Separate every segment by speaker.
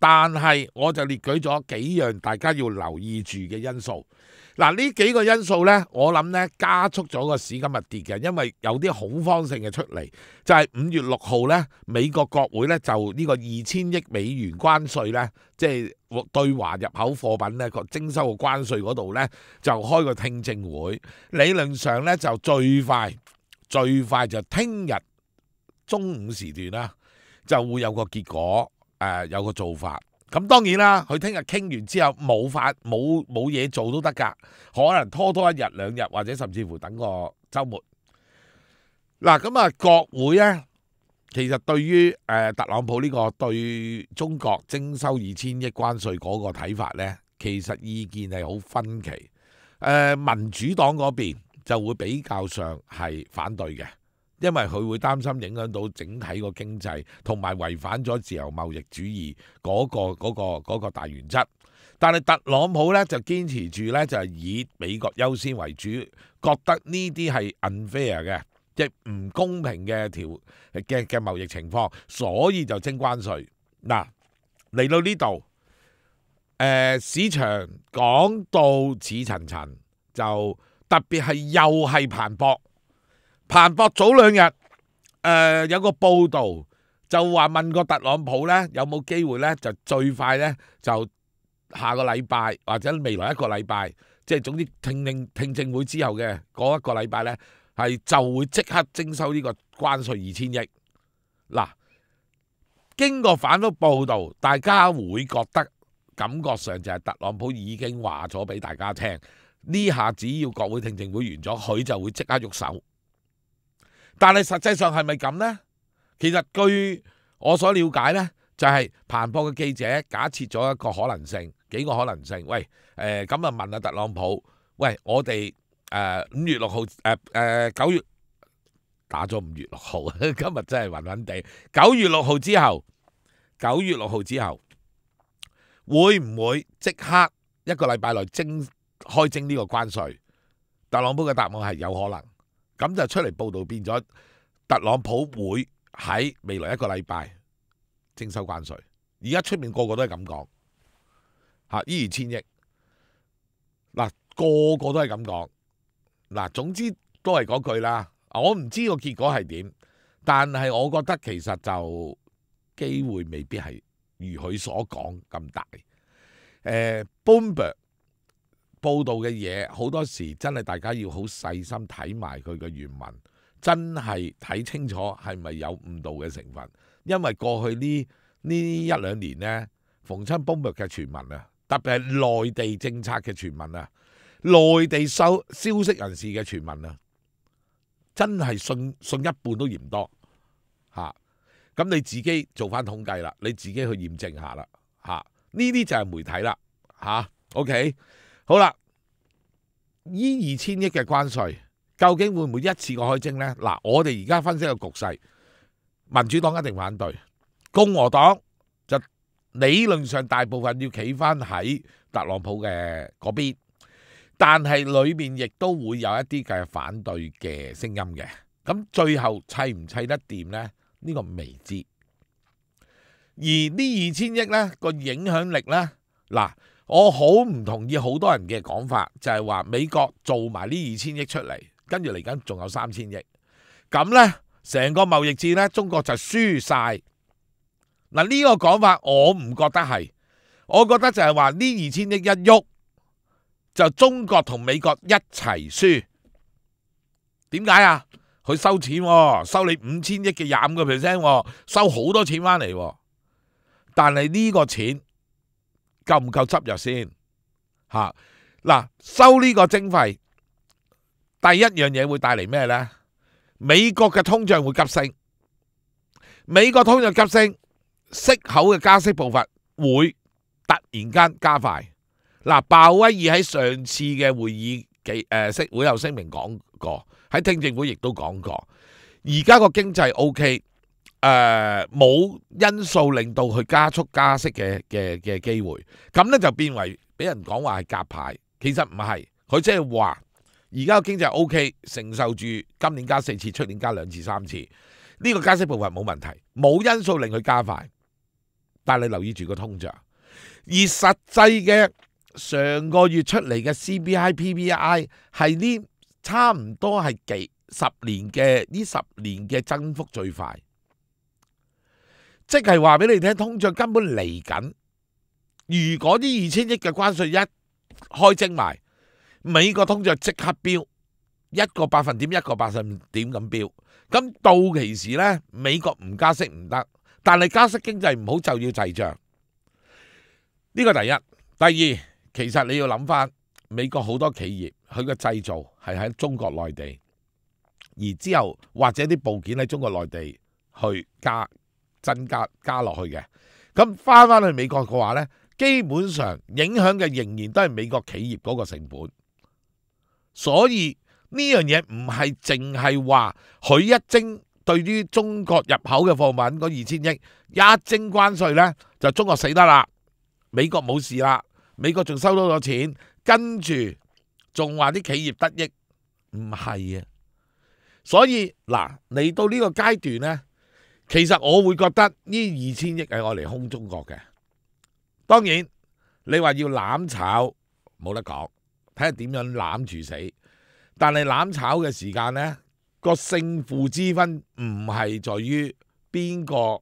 Speaker 1: 但系我就列舉咗幾樣大家要留意住嘅因素。嗱，呢幾個因素呢，我諗呢加速咗個市今日跌嘅，因為有啲恐慌性嘅出嚟。就係五月六號呢，美國國會呢就呢個二千億美元關税呢，即係對華入口貨品呢个徵收嘅關税嗰度呢，就開個聽證會。理論上呢，就最快最快就聽日中午時段啦，就會有個結果。誒有個做法，咁當然啦，佢聽日傾完之後冇法冇冇嘢做都得㗎，可能拖拖一日兩日，或者甚至乎等個週末。嗱，咁啊國會咧，其實對於誒特朗普呢個對中國徵收二千億關税嗰個睇法咧，其實意見係好分歧。誒民主黨嗰邊就會比較上係反對嘅。因為佢會擔心影響到整體個經濟，同埋違反咗自由貿易主義嗰個嗰個嗰個大原則。但係特朗普咧就堅持住咧就係以美國優先為主，覺得呢啲係 unfair 嘅，即唔公平嘅條嘅嘅貿易情況，所以就徵關税。嗱，嚟到呢度，誒市場講到此層層，就特別係又係彭博。彭博早两日诶，有个报道就话问过特朗普咧，有冇机会咧？就最快咧，就下个礼拜或者未来一个礼拜，即系总之听令听证会之后嘅嗰一个礼拜咧，系就会即刻征收呢个关税二千亿嗱。经过反复报道，大家会觉得感觉上就系特朗普已经话咗俾大家听呢下，只要国会听证会完咗，佢就会即刻喐手。但系实际上系咪咁呢？其实据我所了解呢，就系彭博嘅记者假设咗一个可能性，几个可能性。喂，诶，今日问下特朗普，喂，我哋诶五月六号诶诶九月打咗五月六号 今日真系晕晕地。九月六号之后，九月六号之后会唔会即刻一个礼拜来征开征呢个关税？特朗普嘅答案系有可能。咁就出嚟报道变咗，特朗普会喺未来一个礼拜征收关税，而家出面个个都系咁讲，吓依然千亿，嗱个个都系咁讲，嗱总之都系嗰句啦，我唔知个结果系点，但系我觉得其实就机会未必系如佢所讲咁大，诶 b o m b l 報道嘅嘢好多時真係，大家要好細心睇埋佢嘅原文，真係睇清楚係咪有誤導嘅成分。因為過去呢呢一兩年呢，逢親崩約嘅傳聞啊，特別係內地政策嘅傳聞啊，內地收消息人士嘅傳聞啊，真係信信一半都嫌多嚇。咁你自己做翻統計啦，你自己去驗證下啦嚇。呢啲就係媒體啦嚇。OK。好啦，呢二千亿嘅关税究竟会唔会一次过开征呢？嗱，我哋而家分析个局势，民主党一定反对，共和党就理论上大部分要企翻喺特朗普嘅嗰边，但系里面亦都会有一啲嘅反对嘅声音嘅。咁最后砌唔砌得掂呢？呢个未知。而呢二千亿呢个影响力呢？嗱。我好唔同意好多人嘅講法，就係話美國做埋呢二千億出嚟，跟住嚟緊仲有三千億，咁呢，成個貿易戰呢，中國就輸晒。嗱呢個講法我唔覺得係，我覺得就係話呢二千億一喐，就中國同美國一齊輸。點解啊？佢收錢，收你五千億嘅廿五個 percent，收好多錢翻嚟，但係呢個錢。够唔够执入先？吓嗱，收呢个征费，第一样嘢会带嚟咩呢？美国嘅通胀会急升，美国通胀急升，息口嘅加息步伐会突然间加快。嗱，鲍威尔喺上次嘅会议几诶，息会后声明讲过，喺听证会亦都讲过，而家个经济 O K。诶，冇因素令到佢加速加息嘅嘅嘅机会，咁咧就变为俾人讲话系夹牌。其实唔系，佢即系话而家经济 O K，承受住今年加四次，出年加两次、三次呢个加息步伐冇问题，冇因素令佢加快。但系你留意住个通胀，而实际嘅上个月出嚟嘅 C B I P B I 系呢差唔多系几十年嘅呢十年嘅增幅最快。即系话俾你听，通胀根本嚟紧。如果啲二千亿嘅关税一开征埋，美国通胀即刻飙一个百分点，一个百分点咁飙。咁到其时呢，美国唔加息唔得，但系加息经济唔好就要滞胀。呢个第一，第二，其实你要谂翻美国好多企业，佢嘅制造系喺中国内地，而之后或者啲部件喺中国内地去加。增加加落去嘅，咁翻翻去美国嘅话呢，基本上影响嘅仍然都系美国企业嗰个成本，所以呢样嘢唔系净系话佢一征对于中国入口嘅货物嗰二千亿一征关税咧，就中国死得啦，美国冇事啦，美国仲收到咗钱，跟住仲话啲企业得益，唔系啊，所以嗱嚟到呢个阶段咧。其实我会觉得呢二千亿系我嚟空中国嘅。当然你话要揽炒冇得讲，睇下点样揽住死。但系揽炒嘅时间呢，个胜负之分唔系在于边个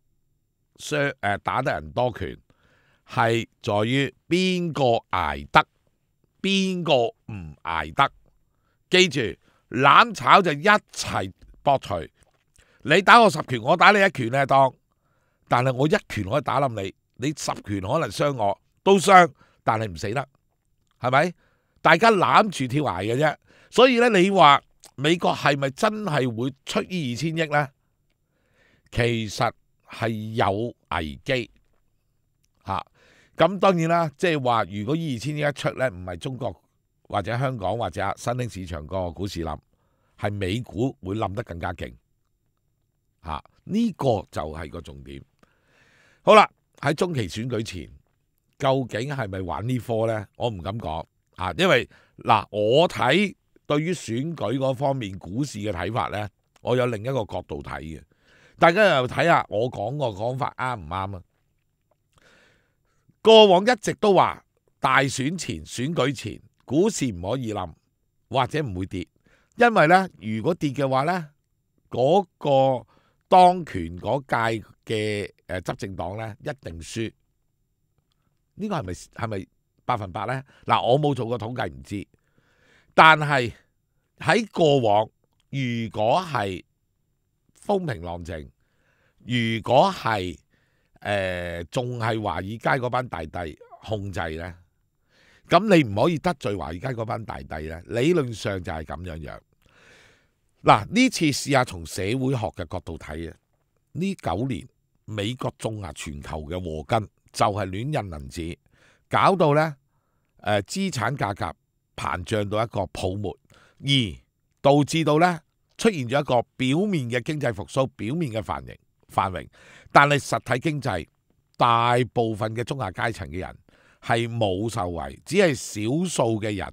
Speaker 1: 削诶打得人多拳，系在于边个挨得，边个唔挨得。记住，揽炒就一齐博除。你打我十拳，我打你一拳咧当，但系我一拳可以打冧你，你十拳可能伤我都伤，但系唔死得，系咪？大家揽住跳崖嘅啫，所以咧，你话美国系咪真系会出呢二千亿呢？其实系有危机吓，咁当然啦，即系话如果二千亿一出呢，唔系中国或者香港或者新兴市场个股市冧，系美股会冧得更加劲。吓呢个就系个重点。好啦，喺中期选举前，究竟系咪玩呢科呢？我唔敢讲啊，因为嗱，我睇对于选举嗰方面股市嘅睇法呢，我有另一个角度睇嘅。大家又睇下我讲个讲法啱唔啱啊？过往一直都话大选前、选举前，股市唔可以冧或者唔会跌，因为呢，如果跌嘅话呢，嗰个。当权嗰届嘅诶执政党咧一定输，呢个系咪系咪百分百咧？嗱，我冇做过统计唔知，但系喺过往，如果系风平浪静，如果系诶仲系华尔街嗰班大帝控制咧，咁你唔可以得罪华尔街嗰班大帝咧。理论上就系咁样样。嗱，呢次試下從社會學嘅角度睇啊！呢九年美國中下全球嘅祸根就係亂印银纸，搞到呢诶資產價格膨脹到一個泡沫，而導致到呢出現咗一個表面嘅經濟復苏、表面嘅繁榮，繁荣，但係實體經濟大部分嘅中下階層嘅人係冇受惠，只係少數嘅人。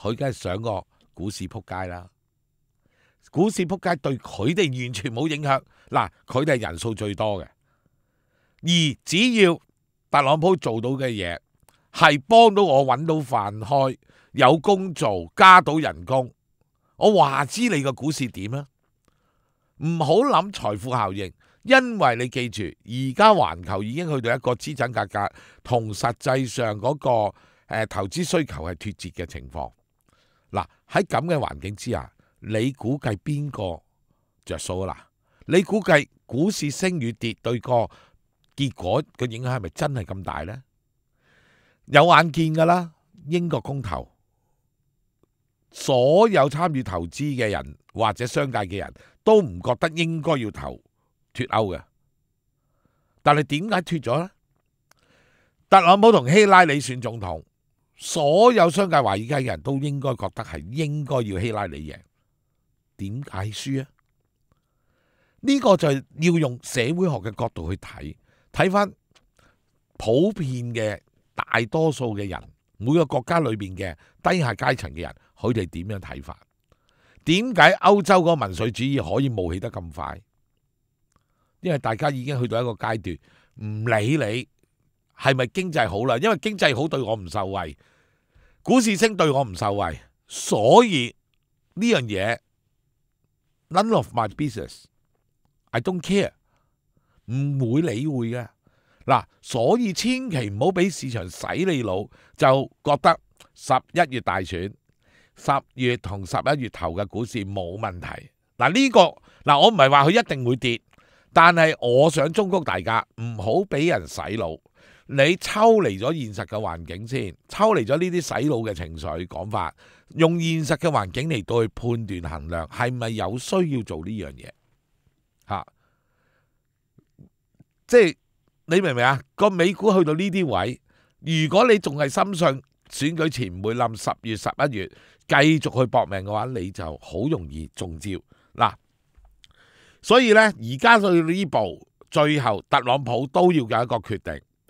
Speaker 1: 佢梗系上个股市扑街啦，股市扑街对佢哋完全冇影响。嗱，佢哋人数最多嘅，而只要特朗普做到嘅嘢系帮到我揾到饭开，有工做加到人工，我话知你个股市点啊？唔好谂财富效应，因为你记住，而家环球已经去到一个资产价格同实际上嗰个诶投资需求系脱节嘅情况。嗱喺咁嘅环境之下，你估计边个着数啦？你估计股市升与跌对个结果嘅影响系咪真系咁大呢？有眼见噶啦，英国公投，所有参与投资嘅人或者商界嘅人都唔觉得应该要投脱欧嘅，但系点解脱咗呢？特朗普同希拉里选总统。所有商界华尔街嘅人都应该觉得系应该要希拉里赢，点解输啊？呢个就要用社会学嘅角度去睇，睇翻普遍嘅大多数嘅人，每个国家里边嘅低下阶层嘅人，佢哋点样睇法？点解欧洲嗰个民粹主义可以冒起得咁快？因为大家已经去到一个阶段，唔理你。系咪经济好啦？因为经济好对我唔受惠，股市升对我唔受惠，所以呢样嘢 none of my business。I don't care，唔会理会嘅嗱。所以千祈唔好俾市场洗你脑，就觉得十一月大选十月同十一月头嘅股市冇问题嗱。呢个嗱，我唔系话佢一定会跌，但系我想忠告大家唔好俾人洗脑。你抽離咗現實嘅環境先，抽離咗呢啲洗腦嘅情緒講法，用現實嘅環境嚟到去判斷衡量係咪有需要做呢樣嘢嚇。即係你明唔明啊？個美股去到呢啲位，如果你仲係深信選舉前唔會冧，十月十一月繼續去搏命嘅話，你就好容易中招嗱。所以呢，而家到呢步，最後特朗普都要有一個決定。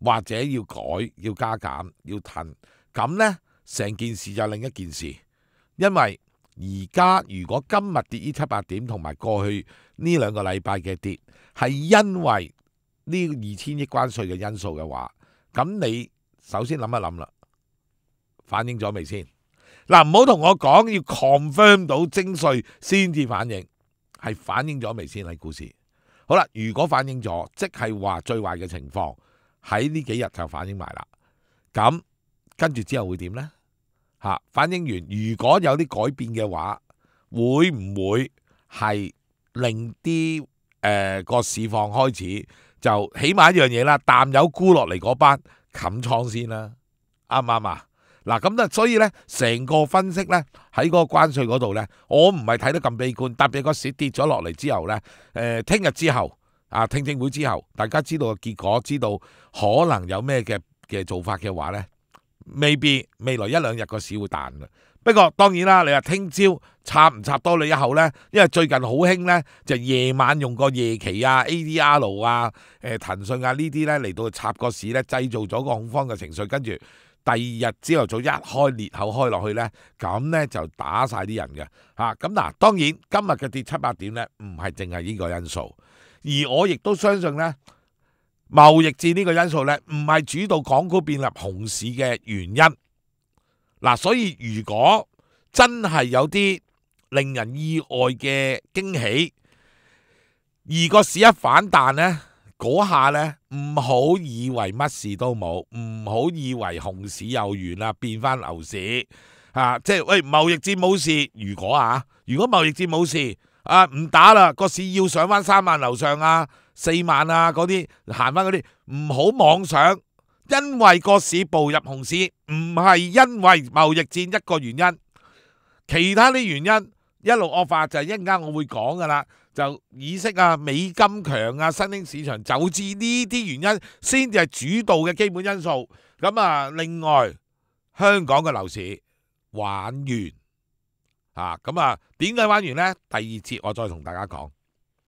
Speaker 1: 或者要改、要加减、要褪，咁呢成件事就另一件事。因为而家如果今日跌依七八点，同埋过去呢两个礼拜嘅跌，系因为呢二千亿关税嘅因素嘅话，咁你首先谂一谂啦，反应咗未先？嗱，唔好同我讲要 confirm 到征税先至反应，系反应咗未先喺故事好啦，如果反应咗，即系话最坏嘅情况。喺呢几日就反映埋啦，咁跟住之后会点呢？吓，反映完如果有啲改变嘅话，会唔会系令啲诶个市况开始就起码一样嘢啦？淡有沽落嚟嗰班冚仓先啦，啱唔啱啊？嗱，咁啊，所以咧，成个分析咧，喺嗰个关税嗰度咧，我唔系睇得咁悲观，特别个市跌咗落嚟之后咧，诶，听日之后。啊！聽證會之後，大家知道個結果，知道可能有咩嘅嘅做法嘅話呢未必未來一兩日個市會彈嘅。不過當然啦，你話聽朝插唔插多你一口呢？因為最近好興呢，就夜晚用個夜期啊、A D R L 啊、誒騰訊啊呢啲呢嚟到插個市呢，製造咗個恐慌嘅情绪，跟住第二日朝頭早一開裂口開落去呢，咁呢就打晒啲人嘅吓。咁嗱。當然今日嘅跌七百點呢，唔係淨係呢個因素。而我亦都相信呢贸易战呢个因素呢唔系主导港股变立熊市嘅原因。嗱，所以如果真系有啲令人意外嘅惊喜，而个市一反弹呢，嗰下呢唔好以为乜事都冇，唔好以为熊市又完啦，变翻牛市啊！即系喂，贸易战冇事。如果啊，如果贸易战冇事。啊！唔打啦，个市要上翻三万楼上啊，四万啊，嗰啲行翻嗰啲，唔好妄想，因为个市步入熊市，唔系因为贸易战一个原因，其他啲原因一路恶化就一间我会讲噶啦，就意识啊，美金强啊，新兴市场走至呢啲原因先至系主导嘅基本因素。咁啊，另外香港嘅楼市玩完。啊，咁啊，点解玩完咧？第二节我再同大家讲。